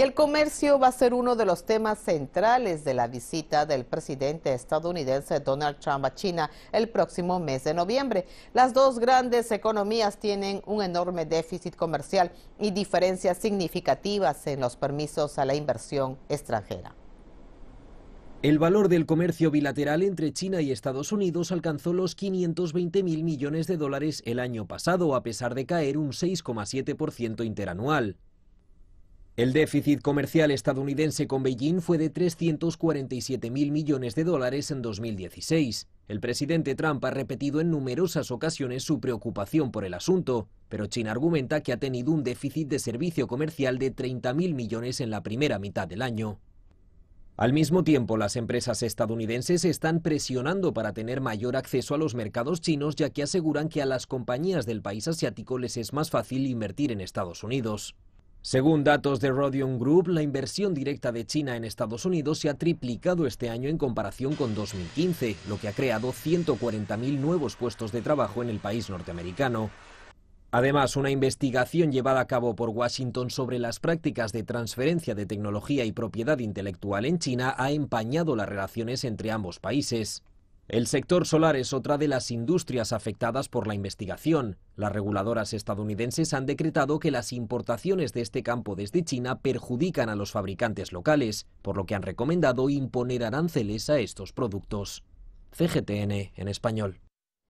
Y el comercio va a ser uno de los temas centrales de la visita del presidente estadounidense Donald Trump a China el próximo mes de noviembre. Las dos grandes economías tienen un enorme déficit comercial y diferencias significativas en los permisos a la inversión extranjera. El valor del comercio bilateral entre China y Estados Unidos alcanzó los 520 mil millones de dólares el año pasado, a pesar de caer un 6,7% interanual. El déficit comercial estadounidense con Beijing fue de 347.000 mil millones de dólares en 2016. El presidente Trump ha repetido en numerosas ocasiones su preocupación por el asunto, pero China argumenta que ha tenido un déficit de servicio comercial de 30.000 millones en la primera mitad del año. Al mismo tiempo, las empresas estadounidenses están presionando para tener mayor acceso a los mercados chinos, ya que aseguran que a las compañías del país asiático les es más fácil invertir en Estados Unidos. Según datos de Rodion Group, la inversión directa de China en Estados Unidos se ha triplicado este año en comparación con 2015, lo que ha creado 140.000 nuevos puestos de trabajo en el país norteamericano. Además, una investigación llevada a cabo por Washington sobre las prácticas de transferencia de tecnología y propiedad intelectual en China ha empañado las relaciones entre ambos países. El sector solar es otra de las industrias afectadas por la investigación. Las reguladoras estadounidenses han decretado que las importaciones de este campo desde China perjudican a los fabricantes locales, por lo que han recomendado imponer aranceles a estos productos. CGTN en español.